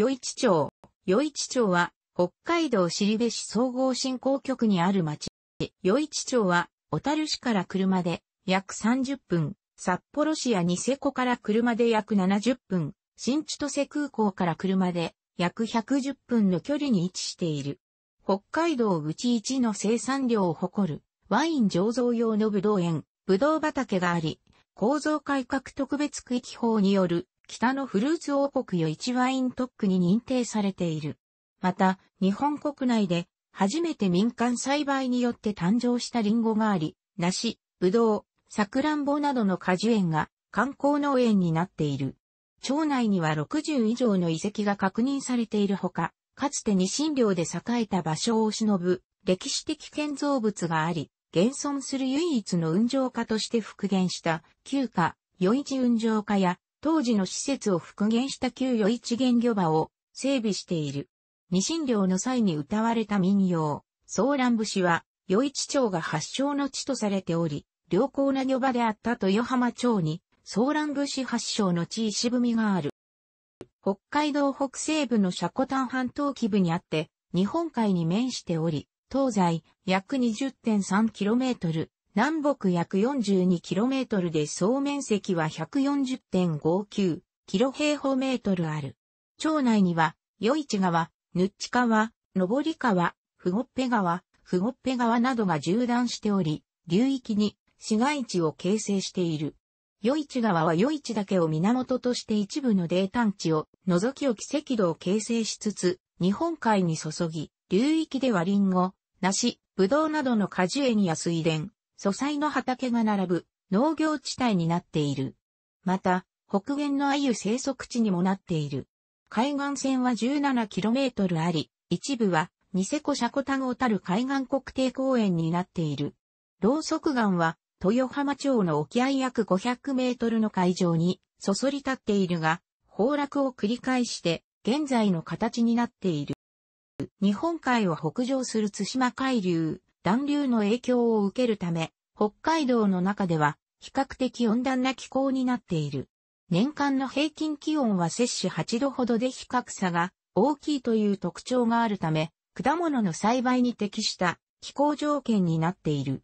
与市町。与市町は、北海道尻部市総合振興局にある町。与市町は、小樽市から車で約30分、札幌市やニセコから車で約70分、新千歳空港から車で約110分の距離に位置している。北海道うち一の生産量を誇るワイン醸造用のブドウ園、ブドウ畑があり、構造改革特別区域法による北のフルーツ王国よ一ワイン特区に認定されている。また、日本国内で初めて民間栽培によって誕生したリンゴがあり、梨、ぶどう、サクランボなどの果樹園が観光農園になっている。町内には60以上の遺跡が確認されているほか、かつて二診漁で栄えた場所を忍ぶ歴史的建造物があり、現存する唯一の運上家として復元した旧家、余一運上家や当時の施設を復元した旧与一元魚場を整備している。二神漁の際に歌われた民謡、ソーラン節は、余市町が発祥の地とされており、良好な魚場であった豊浜町に、ソーラン節発祥の地石踏みがある。北海道北西部のシャコタン半島基部にあって、日本海に面しており、東西約 20.3km、南北約 42km で総面積は 140.59km 平方メートルある。町内には、余市川、ぬっち川、上り川、ふごっぺ川、ふごっぺ川などが縦断しており、流域に市街地を形成している。余市川は余市だけを源として一部の泥炭地を除き置き赤道を形成しつつ、日本海に注ぎ、流域ではリンゴ、梨、ブドウなどの果樹園や水田、素材の畑が並ぶ農業地帯になっている。また、北限の鮎生息地にもなっている。海岸線は 17km あり、一部はニセコシャコタゴたる海岸国定公園になっている。ソク岩は豊浜町の沖合約500メートルの海上にそそり立っているが、崩落を繰り返して現在の形になっている。日本海を北上する津島海流、暖流の影響を受けるため、北海道の中では比較的温暖な気候になっている。年間の平均気温は摂氏8度ほどで比較差が大きいという特徴があるため、果物の栽培に適した気候条件になっている。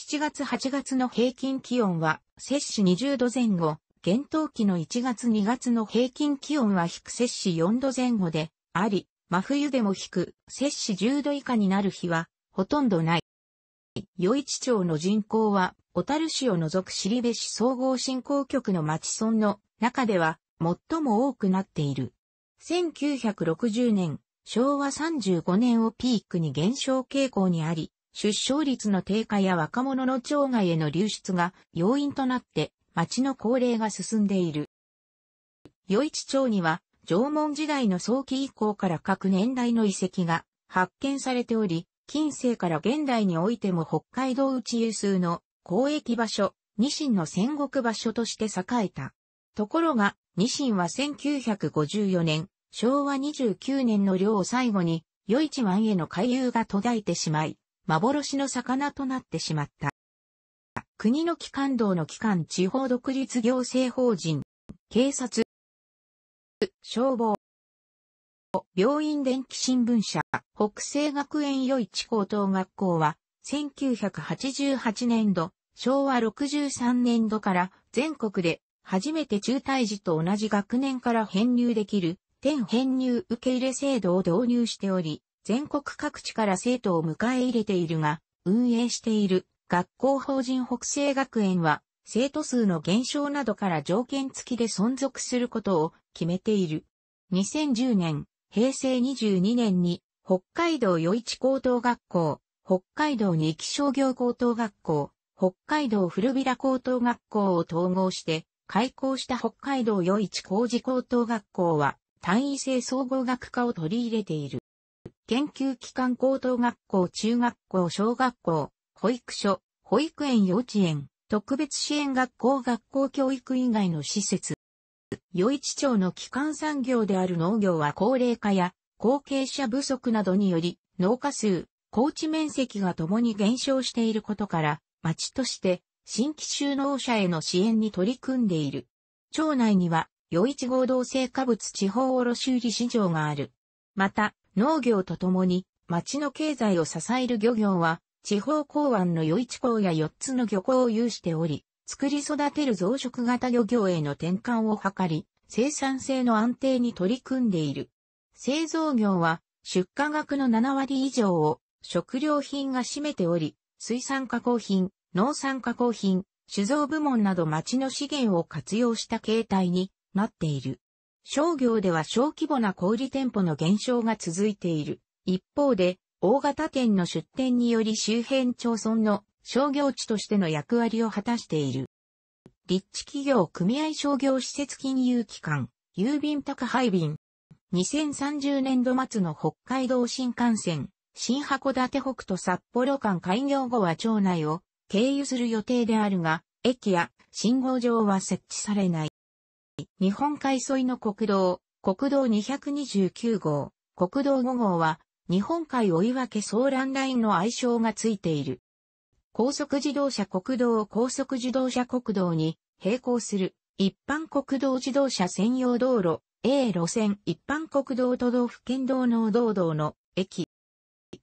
7月8月の平均気温は摂氏20度前後、厳冬期の1月2月の平均気温は低摂氏4度前後であり、真冬でも低、摂氏10度以下になる日はほとんどない。余市町の人口は、小樽市を除く尻部市総合振興局の町村の中では最も多くなっている。1960年、昭和35年をピークに減少傾向にあり、出生率の低下や若者の町外への流出が要因となって町の高齢が進んでいる。余市町には縄文時代の早期以降から各年代の遺跡が発見されており、近世から現代においても北海道内有数の交易場所、ニシンの戦国場所として栄えた。ところが、ニシンは1954年、昭和29年の漁を最後に、余市湾への回遊が途絶えてしまい、幻の魚となってしまった。国の機関道の機関地方独立行政法人、警察、消防、病院電気新聞社、北西学園い一高等学校は、1988年度、昭和63年度から全国で初めて中退時と同じ学年から編入できる、転編入受け入れ制度を導入しており、全国各地から生徒を迎え入れているが、運営している学校法人北西学園は、生徒数の減少などから条件付きで存続することを決めている。2010年、平成22年に北海道余市高等学校、北海道二木商業高等学校、北海道古平高等学校を統合して開校した北海道余市工事高等学校は単位制総合学科を取り入れている。研究機関高等学校、中学校、小学校、保育所、保育園、幼稚園、特別支援学校、学校教育以外の施設、余市町の基幹産業である農業は高齢化や後継者不足などにより農家数、高地面積がともに減少していることから町として新規就農者への支援に取り組んでいる。町内には余市合同成果物地方卸売市場がある。また農業とともに町の経済を支える漁業は地方港湾の余市港や4つの漁港を有しており、作り育てる増殖型漁業への転換を図り、生産性の安定に取り組んでいる。製造業は出荷額の7割以上を食料品が占めており、水産加工品、農産加工品、酒造部門など町の資源を活用した形態になっている。商業では小規模な小売店舗の減少が続いている。一方で、大型店の出店により周辺町村の商業地としての役割を果たしている。立地企業組合商業施設金融機関、郵便宅配便。2030年度末の北海道新幹線、新函館北斗札幌間開業後は町内を経由する予定であるが、駅や信号場は設置されない。日本海沿いの国道、国道229号、国道5号は、日本海追い分け相乱ラインの愛称がついている。高速自動車国道を高速自動車国道に並行する一般国道自動車専用道路 A 路線一般国道都道府県道農道道の駅。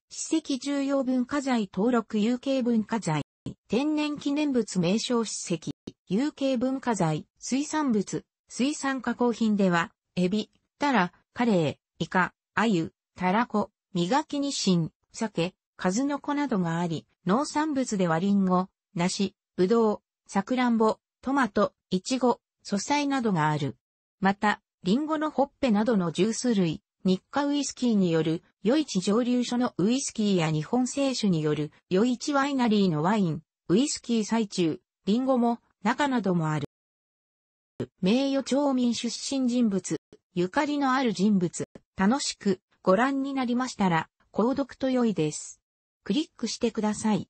史跡重要文化財登録有形文化財。天然記念物名称史跡。有形文化財。水産物。水産加工品では、エビ、タラ、カレー、イカ、アユ、タラコ、磨きニシン、酒、数の子などがあり、農産物ではリンゴ、梨、ぶどう、さくらんぼ、トマト、いちご、素菜などがある。また、リンゴのほっぺなどのジュース類、日課ウイスキーによる、余市蒸留所のウイスキーや日本製酒による、余市ワイナリーのワイン、ウイスキー最中、リンゴも、中などもある。名誉町民出身人物、ゆかりのある人物、楽しくご覧になりましたら、購読と良いです。クリックしてください。